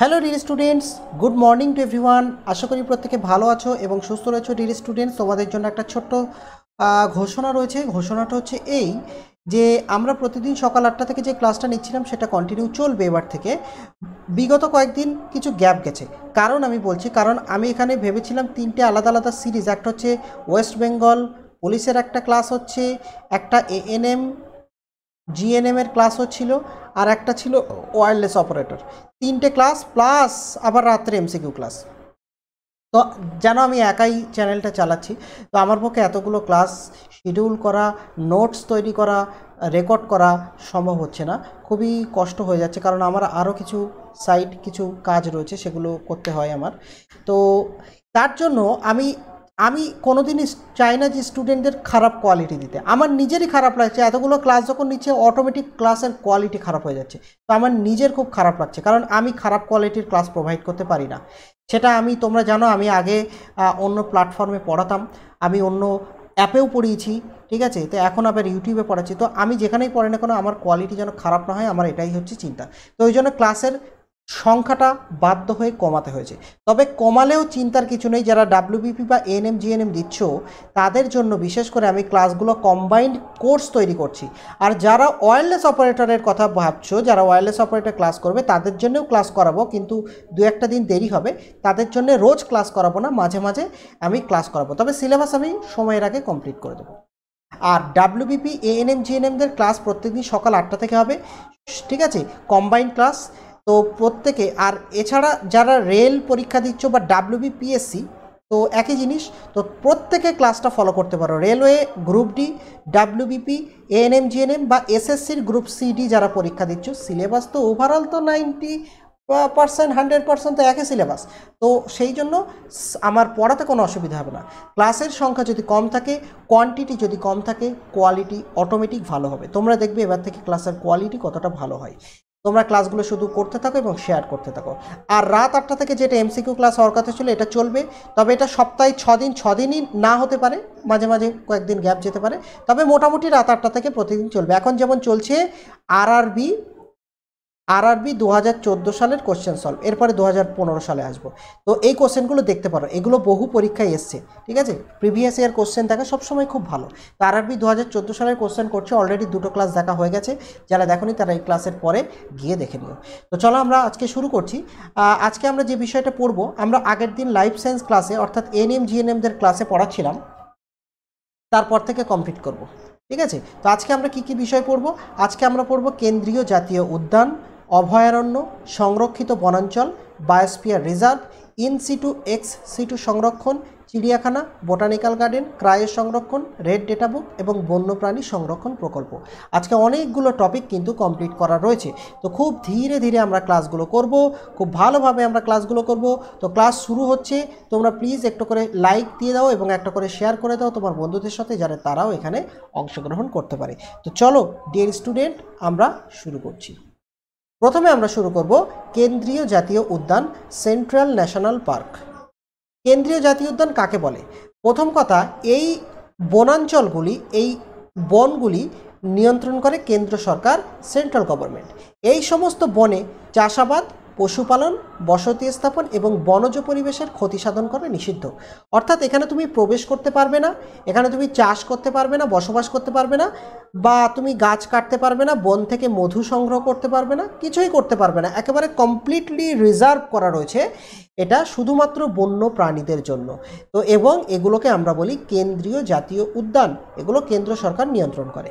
hello dear students good morning to everyone আশা করি প্রত্যেকে ভালো আছো এবং সুস্থ রয়েছো ডিয়ার স্টুডেন্টস তোমাদের জন্য একটা ছোট্ট ঘোষণা রয়েছে ঘোষণাটা হচ্ছে এই যে আমরা প্রতিদিন সকাল আটটা থেকে যে ক্লাসটা নিচ্ছিলাম সেটা কন্টিনিউ চলবে এবার থেকে বিগত কয়েকদিন কিছু গ্যাপ গেছে কারণ আমি বলছি কারণ আমি এখানে ভেবেছিলাম তিনটে আলাদা আলাদা সিরিজ একটা হচ্ছে ওয়েস্ট বেঙ্গল পুলিশের একটা ক্লাস হচ্ছে একটা এএনএম এর ক্লাসও ছিল আর একটা ছিল ওয়্যারলেস অপারেটর তিনটে ক্লাস প্লাস আবার রাত্রে এমসিকিউ ক্লাস তো যেন আমি একাই চ্যানেলটা চালাচ্ছি তো আমার পক্ষে এতগুলো ক্লাস শিডিউল করা নোটস তৈরি করা রেকর্ড করা সম্ভব হচ্ছে না খুবই কষ্ট হয়ে যাচ্ছে কারণ আমার আরও কিছু সাইট কিছু কাজ রয়েছে সেগুলো করতে হয় আমার তো তার জন্য আমি আমি কোনো দিনই চাই না যে স্টুডেন্টদের খারাপ কোয়ালিটি দিতে আমার নিজেরই খারাপ লাগছে এতগুলো ক্লাস যখন নিচ্ছে অটোমেটিক ক্লাসের কোয়ালিটি খারাপ হয়ে যাচ্ছে তো আমার নিজের খুব খারাপ লাগছে কারণ আমি খারাপ কোয়ালিটির ক্লাস প্রোভাইড করতে পারি না সেটা আমি তোমরা জানো আমি আগে অন্য প্ল্যাটফর্মে পড়াতাম আমি অন্য অ্যাপেও পড়িয়েছি ঠিক আছে তো এখন আবার ইউটিউবে পড়াচ্ছি তো আমি যেখানেই পড়ে না কোনো আমার কোয়ালিটি যেন খারাপ না হয় আমার এটাই হচ্ছে চিন্তা তো ওই জন্য ক্লাসের সংখ্যাটা বাধ্য হয়ে কমাতে হয়েছে তবে কমালেও চিন্তার কিছু নেই যারা ডাব্লিউবিপি বা এনএম জিএনএম দিচ্ছ তাদের জন্য বিশেষ করে আমি ক্লাসগুলো কম্বাইন্ড কোর্স তৈরি করছি আর যারা ওয়্যারলেস অপারেটরের কথা ভাবছ যারা ওয়্যারলেস অপারেটর ক্লাস করবে তাদের জন্যও ক্লাস করাবো কিন্তু দু একটা দিন দেরি হবে তাদের জন্য রোজ ক্লাস করাবো না মাঝে মাঝে আমি ক্লাস করাবো তবে সিলেবাস আমি সময়ের আগে কমপ্লিট করে দেবো আর ডাব্লিউবিপি এএনএম জিএনএমদের ক্লাস প্রত্যেকদিন সকাল আটটা থেকে হবে ঠিক আছে কম্বাইন্ড ক্লাস তো প্রত্যেকে আর এছাড়া যারা রেল পরীক্ষা দিচ্ছ বা ডাব্লিউবিপিএসসি তো একই জিনিস তো প্রত্যেকে ক্লাসটা ফলো করতে পারো railway group D WBP ANM GNM বা এসএসসির গ্রুপ সিডি যারা পরীক্ষা দিচ্ছ সিলেবাস তো ওভারঅল তো নাইনটি পার্সেন্ট হান্ড্রেড পার্সেন্ট তো একই সিলেবাস তো সেই জন্য আমার পড়াতে কোনো অসুবিধা হবে না ক্লাসের সংখ্যা যদি কম থাকে কোয়ান্টিটি যদি কম থাকে কোয়ালিটি অটোমেটিক ভালো হবে তোমরা দেখবে এবার থেকে ক্লাসের কোয়ালিটি কতটা ভালো হয় তোমরা ক্লাসগুলো শুধু করতে থাকো এবং শেয়ার করতে থাকো আর রাত আটটা থেকে যেটা এমসিকিউ ক্লাস হওয়ার কথা ছিল এটা চলবে তবে এটা সপ্তাহে ছ ছ ছদিনই না হতে পারে মাঝে মাঝে কয়েকদিন গ্যাপ যেতে পারে তবে মোটামুটি রাত আটটা থেকে প্রতিদিন চলবে এখন যেমন চলছে আর আর বি আরআরবি দু হাজার চোদ্দো সালের কোশ্চেন সলভ এরপরে দু হাজার পনেরো সালে আসবো তো এই কোশ্চেনগুলো দেখতে পারো এগুলো বহু পরীক্ষায় এসছে ঠিক আছে প্রিভিয়াস ইয়ার কোশ্চেন দেখা সবসময় খুব ভালো তো আরআরবি দু হাজার চোদ্দো সালের কোশ্চেন করছে অলরেডি দুটো ক্লাস দেখা হয়ে গেছে যারা দেখনি তারা এই ক্লাসের পরে গিয়ে দেখে নিও তো চলো আমরা আজকে শুরু করছি আজকে আমরা যে বিষয়টা পড়বো আমরা আগের দিন লাইফ সায়েন্স ক্লাসে অর্থাৎ এন এম জিএনএমদের ক্লাসে পড়াচ্ছিলাম তারপর থেকে কমপ্লিট করব ঠিক আছে তো আজকে আমরা কি কি বিষয় পড়ব আজকে আমরা পড়ব কেন্দ্রীয় জাতীয় উদ্যান অভয়ারণ্য সংরক্ষিত বনাঞ্চল biosphere reserve in situ ex situ সংরক্ষণ চিড়িয়াখানা বোটানিক্যাল গার্ডেন ক্রায় সংরক্ষণ রেড ডেটা বুক এবং বন্যপ্রাণী সংরক্ষণ প্রকল্প আজকে অনেকগুলো টপিক কিন্তু কমপ্লিট করা রয়েছে তো খুব ধীরে ধীরে আমরা ক্লাসগুলো করব খুব ভালোভাবে আমরা ক্লাসগুলো করব তো ক্লাস শুরু হচ্ছে তোমরা প্লিজ একটু করে লাইক দিয়ে দাও এবং একটা করে শেয়ার করে দাও তোমার বন্ধুদের সাথে যারা তারাও এখানে অংশগ্রহণ করতে পারে তো চলো ডিয়ার স্টুডেন্ট আমরা শুরু করছি প্রথমে আমরা শুরু করব কেন্দ্রীয় জাতীয় উদ্যান সেন্ট্রাল ন্যাশনাল পার্ক কেন্দ্রীয় জাতীয় উদ্যান কাকে বলে প্রথম কথা এই বনাঞ্চলগুলি এই বনগুলি নিয়ন্ত্রণ করে কেন্দ্র সরকার সেন্ট্রাল গভর্নমেন্ট এই সমস্ত বনে চাষাবাদ পশুপালন বসতি স্থাপন এবং বনজ পরিবেশের ক্ষতি সাধন করা নিষিদ্ধ অর্থাৎ এখানে তুমি প্রবেশ করতে পারবে না এখানে তুমি চাষ করতে পারবে না বসবাস করতে পারবে না বা তুমি গাছ কাটতে পারবে না বন থেকে মধু সংগ্রহ করতে পারবে না কিছুই করতে পারবে না একেবারে কমপ্লিটলি রিজার্ভ করা রয়েছে এটা শুধুমাত্র বন্য প্রাণীদের জন্য তো এবং এগুলোকে আমরা বলি কেন্দ্রীয় জাতীয় উদ্যান এগুলো কেন্দ্র সরকার নিয়ন্ত্রণ করে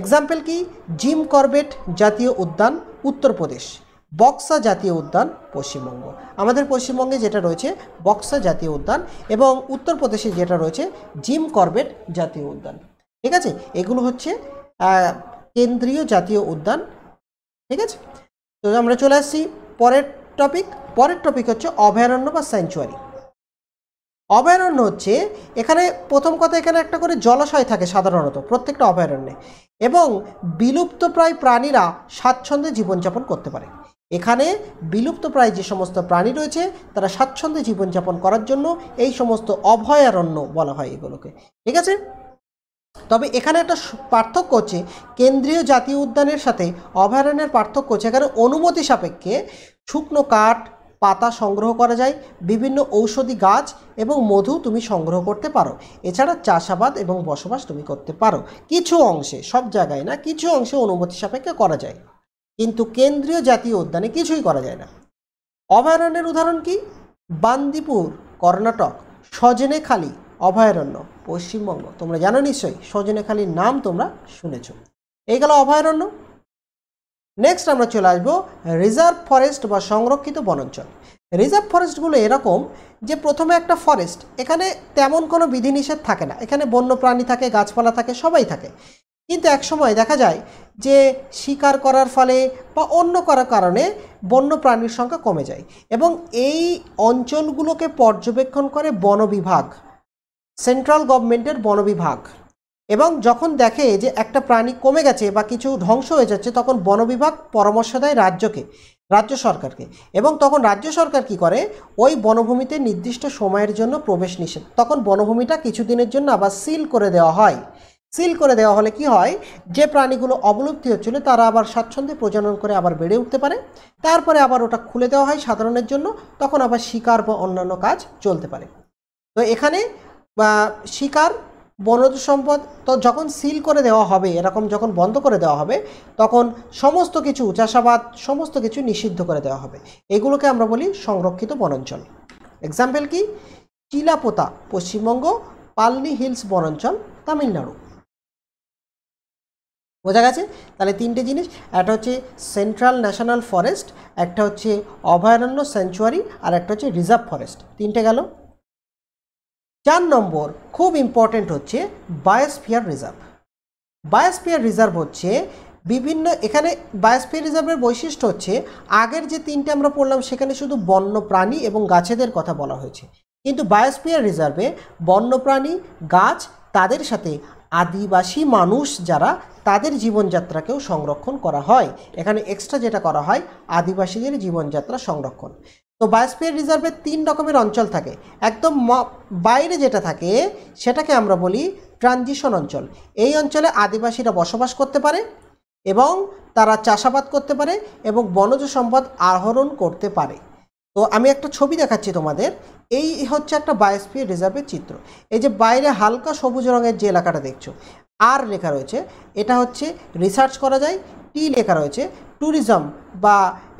এক্সাম্পল কি জিম করবেট জাতীয় উদ্যান উত্তরপ্রদেশ বক্সা জাতীয় উদ্যান পশ্চিমবঙ্গ আমাদের পশ্চিমবঙ্গে যেটা রয়েছে বক্সা জাতীয় উদ্যান এবং উত্তরপ্রদেশে যেটা রয়েছে জিম করবেট জাতীয় উদ্যান ঠিক আছে এগুলো হচ্ছে কেন্দ্রীয় জাতীয় উদ্যান ঠিক আছে তো আমরা চলে আসছি পরের টপিক পরের টপিক হচ্ছে অভয়ারণ্য বা স্যাংচুয়ারি অভয়ারণ্য হচ্ছে এখানে প্রথম কথা এখানে একটা করে জলাশয় থাকে সাধারণত প্রত্যেকটা অভয়ারণ্যে এবং বিলুপ্তপ্রায় প্রাণীরা স্বাচ্ছন্দ্যে জীবনযাপন করতে পারে এখানে বিলুপ্তপ্রায় যে সমস্ত প্রাণী রয়েছে তারা স্বাচ্ছন্দ্যে জীবনযাপন করার জন্য এই সমস্ত অভয়ারণ্য বলা হয় এগুলোকে ঠিক আছে তবে এখানে একটা পার্থক্য হচ্ছে কেন্দ্রীয় জাতীয় উদ্যানের সাথে অভয়ারণ্যের পার্থক্য হচ্ছে এখানে অনুমতি সাপেক্ষে শুকনো কাঠ পাতা সংগ্রহ করা যায় বিভিন্ন ঔষধি গাছ এবং মধু তুমি সংগ্রহ করতে পারো এছাড়া চাষাবাদ এবং বসবাস তুমি করতে পারো কিছু অংশে সব জায়গায় না কিছু অংশে অনুমতি সাপেক্ষে করা যায় কিন্তু কেন্দ্রীয় জাতীয় উদ্যানে কিছুই করা যায় না অভয়ারণ্যের উদাহরণ কি বান্দিপুর কর্ণাটক সজনেখালি অভয়ারণ্য পশ্চিমবঙ্গ তোমরা জানো নিশ্চয়ই সজনেখালির নাম তোমরা শুনেছ এই গেল অভয়ারণ্য নেক্সট আমরা চলে আসবো রিজার্ভ ফরেস্ট বা সংরক্ষিত বনাঞ্চল রিজার্ভ ফরেস্টগুলো এরকম যে প্রথমে একটা ফরেস্ট এখানে তেমন কোনো বিধিনিষেধ থাকে না এখানে বন্য প্রাণী থাকে গাছপালা থাকে সবাই থাকে কিন্তু একসময় দেখা যায় যে শিকার করার ফলে বা অন্য করার কারণে বন্য প্রাণীর সংখ্যা কমে যায় এবং এই অঞ্চলগুলোকে পর্যবেক্ষণ করে বন বিভাগ সেন্ট্রাল গভর্নমেন্টের বন বিভাগ এবং যখন দেখে যে একটা প্রাণী কমে গেছে বা কিছু ধ্বংস হয়ে যাচ্ছে তখন বন বিভাগ পরামর্শ দেয় রাজ্যকে রাজ্য সরকারকে এবং তখন রাজ্য সরকার কি করে ওই বনভূমিতে নির্দিষ্ট সময়ের জন্য প্রবেশ নিষেধ তখন বনভূমিটা কিছুদিনের জন্য আবার সিল করে দেওয়া হয় সিল করে দেওয়া হলে কি হয় যে প্রাণীগুলো অবলুপ্তি হচ্ছিল তারা আবার স্বাচ্ছন্দ্যে প্রজনন করে আবার বেড়ে উঠতে পারে তারপরে আবার ওটা খুলে দেওয়া হয় সাধারণের জন্য তখন আবার শিকার বা অন্যান্য কাজ চলতে পারে তো এখানে শিকার বনজ সম্পদ তো যখন সিল করে দেওয়া হবে এরকম যখন বন্ধ করে দেওয়া হবে তখন সমস্ত কিছু চাষাবাদ সমস্ত কিছু নিষিদ্ধ করে দেওয়া হবে এগুলোকে আমরা বলি সংরক্ষিত বনাঞ্চল এক্সাম্পল কি চিলাপোতা পশ্চিমবঙ্গ পালনি হিলস বনাঞ্চল তামিলনাড়ু বোঝা গেছে তাহলে তিনটে জিনিস একটা হচ্ছে সেন্ট্রাল ন্যাশনাল ফরেস্ট একটা হচ্ছে অভয়ারণ্য স্যাংচুয়ারি আর একটা হচ্ছে রিজার্ভ ফরেস্ট তিনটে গেল চার নম্বর খুব ইম্পর্টেন্ট হচ্ছে বায়োস্ফিয়ার রিজার্ভ বায়োস্ফিয়ার রিজার্ভ হচ্ছে বিভিন্ন এখানে বায়োস্ফিয়ার রিজার্ভের বৈশিষ্ট্য হচ্ছে আগের যে তিনটে আমরা পড়লাম সেখানে শুধু বন্য প্রাণী এবং গাছেদের কথা বলা হয়েছে কিন্তু বায়োস্ফিয়ার রিজার্ভে বন্যপ্রাণী গাছ তাদের সাথে আদিবাসী মানুষ যারা তাদের জীবনযাত্রাকেও সংরক্ষণ করা হয় এখানে এক্সট্রা যেটা করা হয় আদিবাসীদের জীবনযাত্রা সংরক্ষণ তো বায়োস্পিয়ার রিজার্ভের তিন রকমের অঞ্চল থাকে একদম বাইরে যেটা থাকে সেটাকে আমরা বলি ট্রানজিশন অঞ্চল এই অঞ্চলে আদিবাসীরা বসবাস করতে পারে এবং তারা চাষাবাদ করতে পারে এবং বনজ সম্পদ আহরণ করতে পারে তো আমি একটা ছবি দেখাচ্ছি তোমাদের এই হচ্ছে একটা বায়োস্ফিয়ার রিজার্ভের চিত্র এই যে বাইরে হালকা সবুজ রঙের যে এলাকাটা দেখছো আর লেখা রয়েছে এটা হচ্ছে রিসার্চ করা যায় টি লেখা রয়েছে ট্যুরিজম বা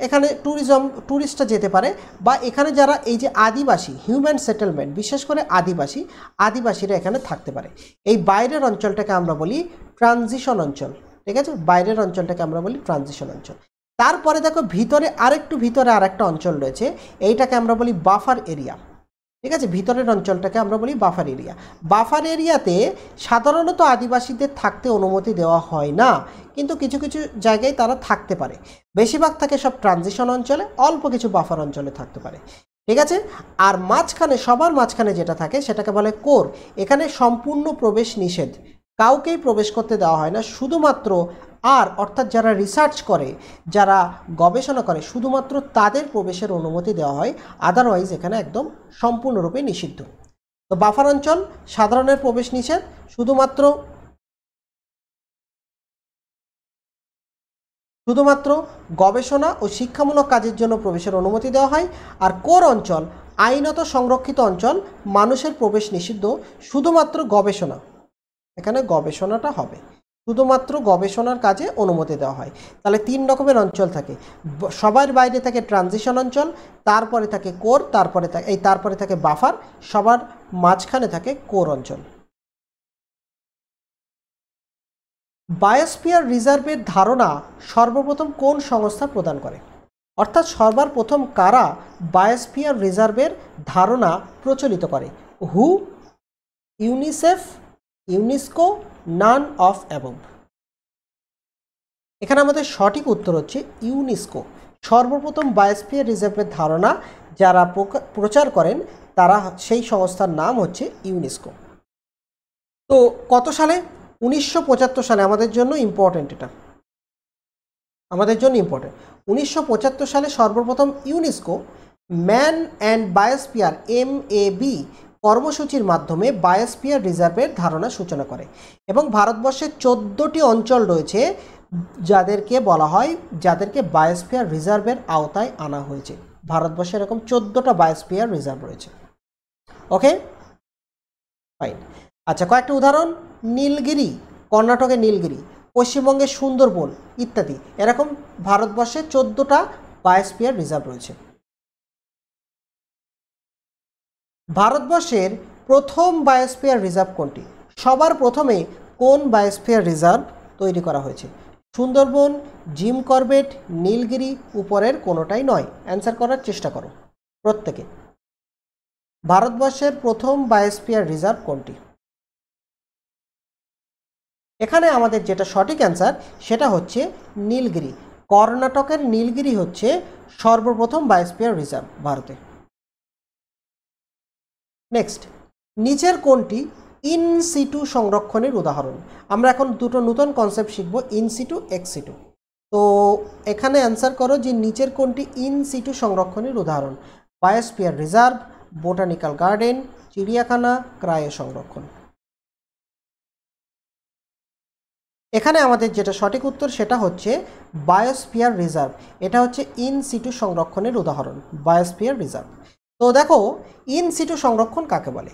এখানে ট্যুরিজম ট্যুরিস্টরা যেতে পারে বা এখানে যারা এই যে আদিবাসী হিউম্যান সেটেলমেন্ট বিশেষ করে আদিবাসী আদিবাসীরা এখানে থাকতে পারে এই বাইরের অঞ্চলটাকে আমরা বলি ট্রানজিশন অঞ্চল ঠিক আছে বাইরের অঞ্চলটাকে আমরা বলি ট্রানজিশন অঞ্চল তারপরে দেখো ভিতরে আরেকটু ভিতরে আর একটা অঞ্চল রয়েছে এইটাকে আমরা বলি বাফার এরিয়া ঠিক আছে ভিতরের অঞ্চলটাকে আমরা বলি বাফার এরিয়া বাফার এরিয়াতে সাধারণত আদিবাসীদের থাকতে অনুমতি দেওয়া হয় না কিন্তু কিছু কিছু জায়গায় তারা থাকতে পারে বেশিরভাগ থাকে সব ট্রানজিশন অঞ্চলে অল্প কিছু বাফার অঞ্চলে থাকতে পারে ঠিক আছে আর মাঝখানে সবার মাঝখানে যেটা থাকে সেটাকে বলে কোর এখানে সম্পূর্ণ প্রবেশ নিষেধ কাউকেই প্রবেশ করতে দেওয়া হয় না শুধুমাত্র আর অর্থাৎ যারা রিসার্চ করে যারা গবেষণা করে শুধুমাত্র তাদের প্রবেশের অনুমতি দেওয়া হয় আদারওয়াইজ এখানে একদম সম্পূর্ণরূপে নিষিদ্ধ তো বাফার অঞ্চল সাধারণের প্রবেশ নিষেধ শুধুমাত্র শুধুমাত্র গবেষণা ও শিক্ষামূলক কাজের জন্য প্রবেশের অনুমতি দেওয়া হয় আর কোর অঞ্চল আইনত সংরক্ষিত অঞ্চল মানুষের প্রবেশ নিষিদ্ধ শুধুমাত্র গবেষণা এখানে গবেষণাটা হবে শুধুমাত্র গবেষণার কাজে অনুমতি দেওয়া হয় তাহলে তিন রকমের অঞ্চল থাকে সবার বাইরে থাকে ট্রানজিশন অঞ্চল তারপরে থাকে কোর তারপরে থাকে এই তারপরে থাকে বাফার সবার মাঝখানে থাকে কোর অঞ্চল বায়োস্পিয়ার রিজার্ভের ধারণা সর্বপ্রথম কোন সংস্থা প্রদান করে অর্থাৎ সর্বার প্রথম কারা বায়োস্পিয়ার রিজার্ভের ধারণা প্রচলিত করে হু UNICEF UNESCO none of above এখানে আমাদের সঠিক উত্তর হচ্ছে ইউনেস্কো সর্বপ্রথম বায়োস্ফিয়ার রিজার্ভের ধারণা যারা প্রচার করেন তারা সেই সংস্থার নাম হচ্ছে ইউনেস্কো তো কত সালে উনিশশো সালে আমাদের জন্য ইম্পর্টেন্ট এটা আমাদের জন্য ইম্পর্টেন্ট উনিশশো সালে সর্বপ্রথম UNESCO man and biosphere M A B কর্মসূচির মাধ্যমে বায়োস্পিয়ার রিজার্ভের ধারণা সূচনা করে এবং ভারতবর্ষের চোদ্দোটি অঞ্চল রয়েছে যাদেরকে বলা হয় যাদেরকে বায়োস্পিয়ার রিজার্ভের আওতায় আনা হয়েছে ভারতবর্ষে এরকম চোদ্দোটা বায়োস্পিয়ার রিজার্ভ রয়েছে ওকে ফাইন আচ্ছা কয়েকটা উদাহরণ নীলগিরি কর্ণাটকে নীলগিরি পশ্চিমবঙ্গের সুন্দরবন ইত্যাদি এরকম ভারতবর্ষে চোদ্দোটা বায়োস্পিয়ার রিজার্ভ রয়েছে ভারতবর্ষের প্রথম বায়োস্ফিয়ার রিজার্ভ কোনটি সবার প্রথমে কোন বায়োস্ফিয়ার রিজার্ভ তৈরি করা হয়েছে সুন্দরবন জিম করবেট নীলগিরি উপরের কোনোটাই নয় অ্যান্সার করার চেষ্টা করো প্রত্যেকে ভারতবর্ষের প্রথম বায়োস্ফিয়ার রিজার্ভ কোনটি এখানে আমাদের যেটা সঠিক অ্যান্সার সেটা হচ্ছে নীলগিরি কর্ণাটকের নীলগিরি হচ্ছে সর্বপ্রথম বায়োস্ফিয়ার রিজার্ভ ভারতে নেক্সট নিচের কোনটি ইনসিটু সংরক্ষণের উদাহরণ আমরা এখন দুটো নতুন কনসেপ্ট শিখব ইনসিটু এক্সিটু তো এখানে অ্যান্সার করো যে নিচের কোনটি ইনসিটু সংরক্ষণের উদাহরণ বায়োস্পিয়ার রিজার্ভ বোটানিক্যাল গার্ডেন চিড়িয়াখানা ক্রায় সংরক্ষণ এখানে আমাদের যেটা সঠিক উত্তর সেটা হচ্ছে বায়োস্পিয়ার রিজার্ভ এটা হচ্ছে ইনসিটু সংরক্ষণের উদাহরণ বায়োস্পিয়ার রিজার্ভ তো দেখো ইন সিটু সংরক্ষণ কাকে বলে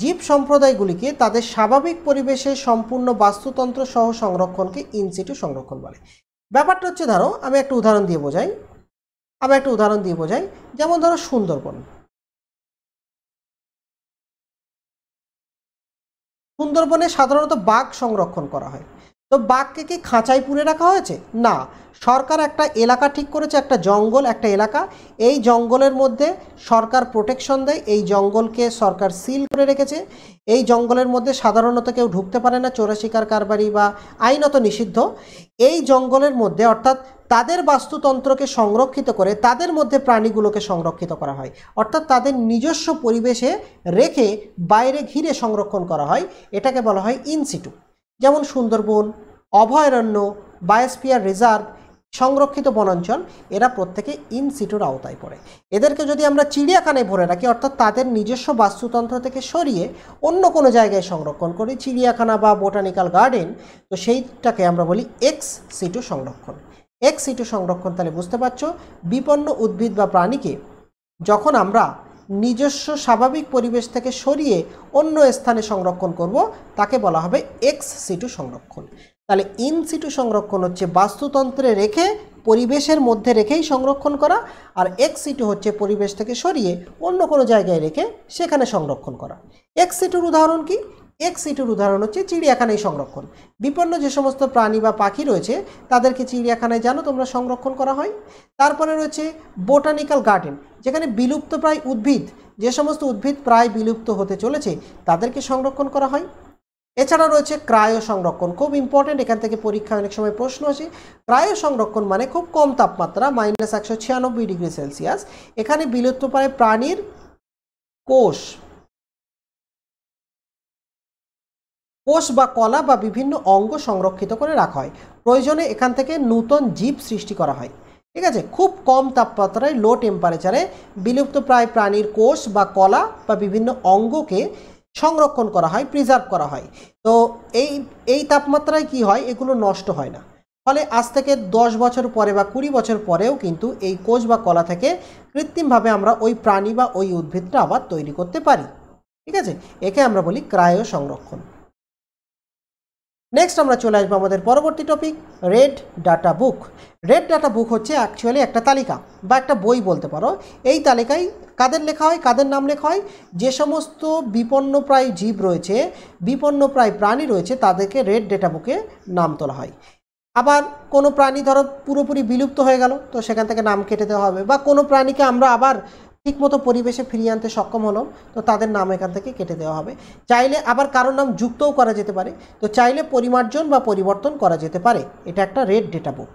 জীব সম্প্রদায়গুলিকে তাদের স্বাভাবিক পরিবেশে সম্পূর্ণ বাস্তুতন্ত্র সহ সংরক্ষণকে ইন সিটু সংরক্ষণ বলে ব্যাপারটা হচ্ছে ধরো আমি একটা উদাহরণ দিয়ে বোঝাই আমি একটা উদাহরণ দিয়ে বোঝাই যেমন ধরো সুন্দরবন সুন্দরবনে সাধারণত বাঘ সংরক্ষণ করা হয় তো বাঘকে কি খাঁচায় পুরে রাখা হয়েছে না সরকার একটা এলাকা ঠিক করেছে একটা জঙ্গল একটা এলাকা এই জঙ্গলের মধ্যে সরকার প্রোটেকশন দেয় এই জঙ্গলকে সরকার সিল করে রেখেছে এই জঙ্গলের মধ্যে সাধারণত কেউ ঢুকতে পারে না চোরা শিকার কারবারি বা আইনত নিষিদ্ধ এই জঙ্গলের মধ্যে অর্থাৎ তাদের বাস্তুতন্ত্রকে সংরক্ষিত করে তাদের মধ্যে প্রাণীগুলোকে সংরক্ষিত করা হয় অর্থাৎ তাদের নিজস্ব পরিবেশে রেখে বাইরে ঘিরে সংরক্ষণ করা হয় এটাকে বলা হয় ইনসিটু যেমন সুন্দরবন অভয়ারণ্য বায়োস্পিয়ার রিজার্ভ সংরক্ষিত বনাঞ্চল এরা প্রত্যেকে ইন সিটুর আওতায় পড়ে এদেরকে যদি আমরা চিড়িয়াখানায় ভরে রাখি অর্থাৎ তাদের নিজস্ব বাস্তুতন্ত্র থেকে সরিয়ে অন্য কোনো জায়গায় সংরক্ষণ করি চিড়িয়াখানা বা বোটানিক্যাল গার্ডেন তো সেইটাকে আমরা বলি এক্স সিটু সংরক্ষণ এক্স সিটু সংরক্ষণ তাহলে বুঝতে পারছো বিপন্ন উদ্ভিদ বা প্রাণীকে যখন আমরা নিজস্ব স্বাভাবিক পরিবেশ থেকে সরিয়ে অন্য স্থানে সংরক্ষণ করব তাকে বলা হবে এক্স সিটু সংরক্ষণ তাহলে ইন সিটু সংরক্ষণ হচ্ছে বাস্তুতন্ত্রে রেখে পরিবেশের মধ্যে রেখেই সংরক্ষণ করা আর এক্স সিটু হচ্ছে পরিবেশ থেকে সরিয়ে অন্য কোনো জায়গায় রেখে সেখানে সংরক্ষণ করা এক্স সিটুর উদাহরণ কি এক্স সিটুর উদাহরণ হচ্ছে চিড়িয়াখানায় সংরক্ষণ বিপন্ন যে সমস্ত প্রাণী বা পাখি রয়েছে তাদেরকে চিড়িয়াখানায় জানো তোমরা সংরক্ষণ করা হয় তারপরে রয়েছে বোটানিক্যাল গার্ডেন যেখানে বিলুপ্ত প্রায় উদ্ভিদ যে সমস্ত উদ্ভিদ প্রায় বিলুপ্ত হতে চলেছে তাদেরকে সংরক্ষণ করা হয় এছাড়া রয়েছে ক্রায়ো সংরক্ষণ খুব ইম্পর্টেন্ট এখান থেকে পরীক্ষায় অনেক সময় প্রশ্ন আসে ক্রায়ো সংরক্ষণ মানে খুব কম তাপমাত্রা মাইনাস একশো ছিয়ানব্বই ডিগ্রি সেলসিয়াস এখানে বিলুপ্ত প্রায় প্রাণীর কোষ কোষ বা কলা বা বিভিন্ন অঙ্গ সংরক্ষিত করে রাখা হয় প্রয়োজনে এখান থেকে নূতন জীব সৃষ্টি করা হয় ঠিক আছে খুব কম তাপমাত্রায় লো টেম্পারেচারে বিলুপ্ত প্রায় প্রাণীর কোষ বা কলা বা বিভিন্ন অঙ্গকে সংরক্ষণ করা হয় প্রিজার্ভ করা হয় তো এই এই তাপমাত্রায় কি হয় এগুলো নষ্ট হয় না ফলে আজ থেকে দশ বছর পরে বা কুড়ি বছর পরেও কিন্তু এই কোষ বা কলা থেকে কৃত্রিমভাবে আমরা ওই প্রাণী বা ওই উদ্ভিদটা আবার তৈরি করতে পারি ঠিক আছে একে আমরা বলি ক্রায় সংরক্ষণ নেক্সট আমরা চলে আসবো আমাদের পরবর্তী topic red data book red data book হচ্ছে অ্যাকচুয়ালি একটা তালিকা বা একটা বই বলতে পারো এই তালিকায় কাদের লেখা হয় কাদের নাম লেখা হয় যে সমস্ত বিপন্নপ্রায় জীব রয়েছে বিপন্নপ্রায় প্রাণী রয়েছে তাদেরকে রেড ডেটা বুকে নাম তোলা হয় আবার কোনো প্রাণী ধরো পুরোপুরি বিলুপ্ত হয়ে গেল তো সেখান থেকে নাম কেটে দেওয়া হবে বা কোনো প্রাণীকে আমরা আবার ঠিকমতো পরিবেশে ফিরিয়ে আনতে সক্ষম হলো তো তাদের নাম এখান থেকে কেটে দেওয়া হবে চাইলে আবার কারোর নাম যুক্তও করা যেতে পারে তো চাইলে পরিমার্জন বা পরিবর্তন করা যেতে পারে এটা একটা রেড ডেটা বুক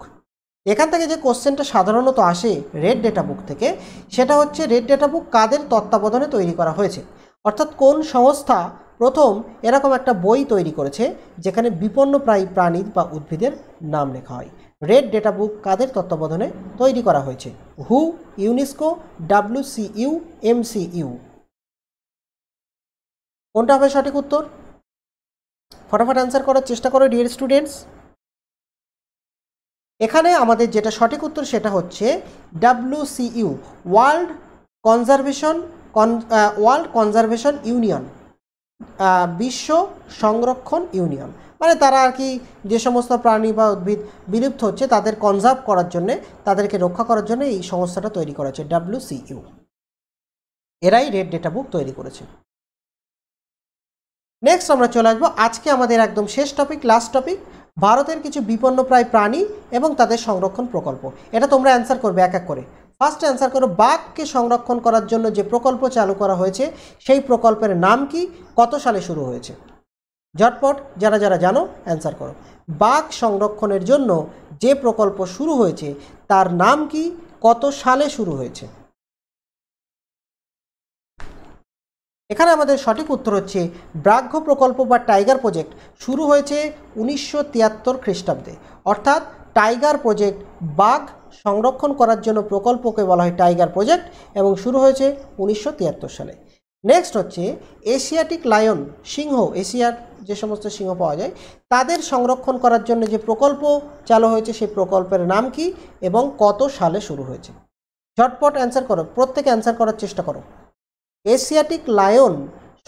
এখান থেকে যে কোশ্চেনটা সাধারণত আসে রেড ডেটা বুক থেকে সেটা হচ্ছে রেড ডেটা বুক কাদের তত্ত্বাবধানে তৈরি করা হয়েছে অর্থাৎ কোন সংস্থা প্রথম এরকম একটা বই তৈরি করেছে যেখানে বিপন্ন প্রায় প্রাণী বা উদ্ভিদের নাম লেখা হয় রেড ডেটা বুক কাদের তত্ত্বাবধানে তৈরি করা হয়েছে হু ইউনেস্কো ডাব্লিউসিইউ এমসিইউ কোনটা হবে সঠিক উত্তর ফটাফট অ্যান্সার করার চেষ্টা করো ডিয়ার স্টুডেন্টস এখানে আমাদের যেটা সঠিক উত্তর সেটা হচ্ছে WCU world conservation world conservation union বিশ্ব সংরক্ষণ ইউনিয়ন মানে তারা আর কি যে সমস্ত প্রাণী বা উদ্ভিদ বিলুপ্ত হচ্ছে তাদের কনজার্ভ করার জন্যে তাদেরকে রক্ষা করার জন্য এই সংস্থাটা তৈরি করেছে হচ্ছে ডাব্লিউসিইউ এরাই রেড ডেটা বুক তৈরি করেছে নেক্সট আমরা চলে আসবো আজকে আমাদের একদম শেষ টপিক লাস্ট টপিক ভারতের কিছু বিপন্নপ্রায় প্রাণী এবং তাদের সংরক্ষণ প্রকল্প এটা তোমরা অ্যান্সার করবে এক এক করে ফার্স্ট অ্যান্সার করো বাঘকে সংরক্ষণ করার জন্য যে প্রকল্প চালু করা হয়েছে সেই প্রকল্পের নাম কি কত সালে শুরু হয়েছে ঝটপট যারা যারা জানো অ্যান্সার করো বাঘ সংরক্ষণের জন্য যে প্রকল্প শুরু হয়েছে তার নাম কি কত সালে শুরু হয়েছে এখানে আমাদের সঠিক উত্তর হচ্ছে ব্রাঘ্য প্রকল্প বা টাইগার প্রজেক্ট শুরু হয়েছে উনিশশো তিয়াত্তর খ্রিস্টাব্দে অর্থাৎ টাইগার প্রজেক্ট বাঘ সংরক্ষণ করার জন্য প্রকল্পকে বলা হয় টাইগার প্রজেক্ট এবং শুরু হয়েছে উনিশশো সালে নেক্সট হচ্ছে এশিয়াটিক লায়ন সিংহ এশিয়ার যে সমস্ত সিংহ পাওয়া যায় তাদের সংরক্ষণ করার জন্য যে প্রকল্প চালু হয়েছে সেই প্রকল্পের নাম কি এবং কত সালে শুরু হয়েছে ঝটপট অ্যান্সার করো প্রত্যেকে অ্যান্সার করার চেষ্টা করো এশিয়াটিক লায়ন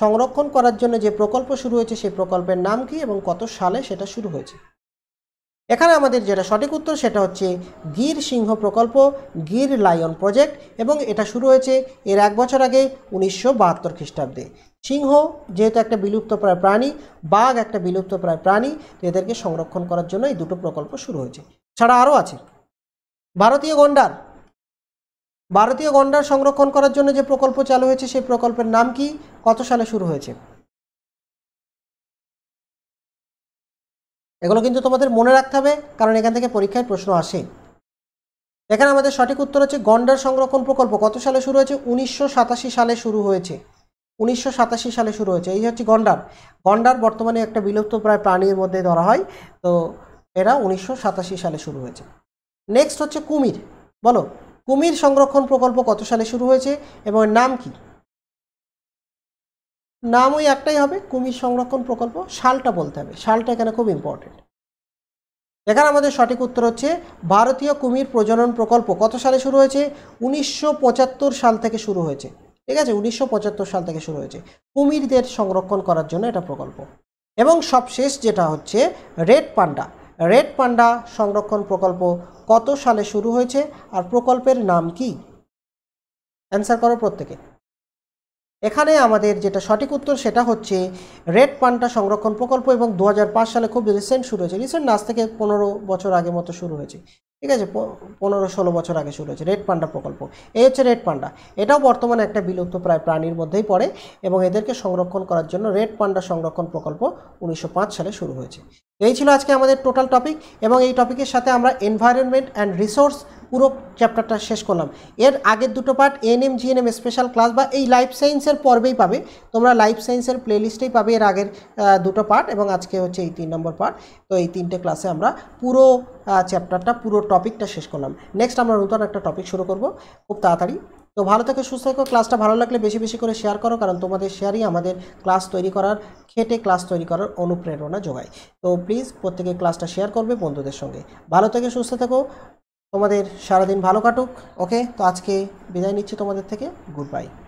সংরক্ষণ করার জন্য যে প্রকল্প শুরু হয়েছে সেই প্রকল্পের নাম কি এবং কত সালে সেটা শুরু হয়েছে এখানে আমাদের যেটা সঠিক উত্তর সেটা হচ্ছে গির সিংহ প্রকল্প গির লায়ন প্রজেক্ট এবং এটা শুরু হয়েছে এর এক বছর আগে উনিশশো বাহাত্তর খ্রিস্টাব্দে সিংহ যেহেতু একটা বিলুপ্তপ্রায় প্রাণী বাঘ একটা বিলুপ্তপ্রায় প্রাণী এদেরকে সংরক্ষণ করার জন্য এই দুটো প্রকল্প শুরু হয়েছে ছাড়া আরও আছে ভারতীয় গন্ডার ভারতীয় গন্ডার সংরক্ষণ করার জন্য যে প্রকল্প চালু হয়েছে সেই প্রকল্পের নাম কি কত সালে শুরু হয়েছে এগুলো কিন্তু তোমাদের মনে রাখতে হবে কারণ এখান থেকে পরীক্ষায় প্রশ্ন আসে এখানে আমাদের সঠিক উত্তর হচ্ছে গন্ডার সংরক্ষণ প্রকল্প কত সালে শুরু হয়েছে উনিশশো সালে শুরু হয়েছে উনিশশো সালে শুরু হয়েছে এই হচ্ছে গন্ডার গন্ডার বর্তমানে একটা বিলুপ্ত প্রায় প্রাণীর মধ্যে ধরা হয় তো এরা উনিশশো সালে শুরু হয়েছে নেক্সট হচ্ছে কুমির বলো কুমির সংরক্ষণ প্রকল্প কত সালে শুরু হয়েছে এবং এর নাম কী নাম ওই একটাই হবে কুমির সংরক্ষণ প্রকল্প শালটা বলতে হবে শালটা এখানে খুব ইম্পর্টেন্ট এখানে আমাদের সঠিক উত্তর হচ্ছে ভারতীয় কুমির প্রজনন প্রকল্প কত সালে শুরু হয়েছে উনিশশো সাল থেকে শুরু হয়েছে ঠিক আছে উনিশশো সাল থেকে শুরু হয়েছে কুমিরদের সংরক্ষণ করার জন্য এটা প্রকল্প এবং সবশেষ যেটা হচ্ছে রেড পান্ডা রেড পান্ডা সংরক্ষণ প্রকল্প কত সালে শুরু হয়েছে আর প্রকল্পের নাম কি অ্যান্সার করো প্রত্যেকে এখানে আমাদের যেটা সঠিক উত্তর সেটা হচ্ছে রেড পান্টা সংরক্ষণ প্রকল্প এবং দু সালে খুব রিসেন্ট শুরু হয়েছে রিসেন্ট আজ থেকে পনেরো বছর আগে মতো শুরু হয়েছে ঠিক আছে পনেরো ষোলো বছর আগে শুরু হয়েছে রেড পান্ডা প্রকল্প এই হচ্ছে রেড পান্ডা এটাও বর্তমানে একটা বিলুপ্ত প্রায় প্রাণীর মধ্যেই পড়ে এবং এদেরকে সংরক্ষণ করার জন্য রেড পান্ডা সংরক্ষণ প্রকল্প উনিশশো সালে শুরু হয়েছে এই ছিল আজকে আমাদের টোটাল টপিক এবং এই টপিকের সাথে আমরা এনভায়রনমেন্ট অ্যান্ড রিসোর্স পুরো চ্যাপ্টারটা শেষ করলাম এর আগের দুটো part NM GNM special class বা এই লাইফ সায়েন্সের পর্বেই পাবে তোমরা লাইফ সায়েন্সের প্লেলিস্টেই পাবে এর আগের দুটো পার্ট এবং আজকে হচ্ছে এই তিন নম্বর পার্ট তো এই তিনটে ক্লাসে আমরা পুরো চ্যাপ্টারটা পুরো টপিকটা শেষ করলাম নেক্সট আমরা নতুন একটা টপিক শুরু করব খুব তাড়াতাড়ি তো ভালো থেকে সুস্থ থেকো ক্লাসটা ভালো লাগলে বেশি বেশি করে শেয়ার করো কারণ তোমাদের শেয়ারই আমাদের ক্লাস তৈরি করার খেটে ক্লাস তৈরি করার অনুপ্রেরণা যোগায় তো প্লিজ প্রত্যেকে ক্লাসটা শেয়ার করবে বন্ধুদের সঙ্গে ভালো থেকে সুস্থ থেকো তোমাদের সারাদিন ভালো কাটুক ওকে তো আজকে বিদায় নিচ্ছি তোমাদের থেকে গুড বাই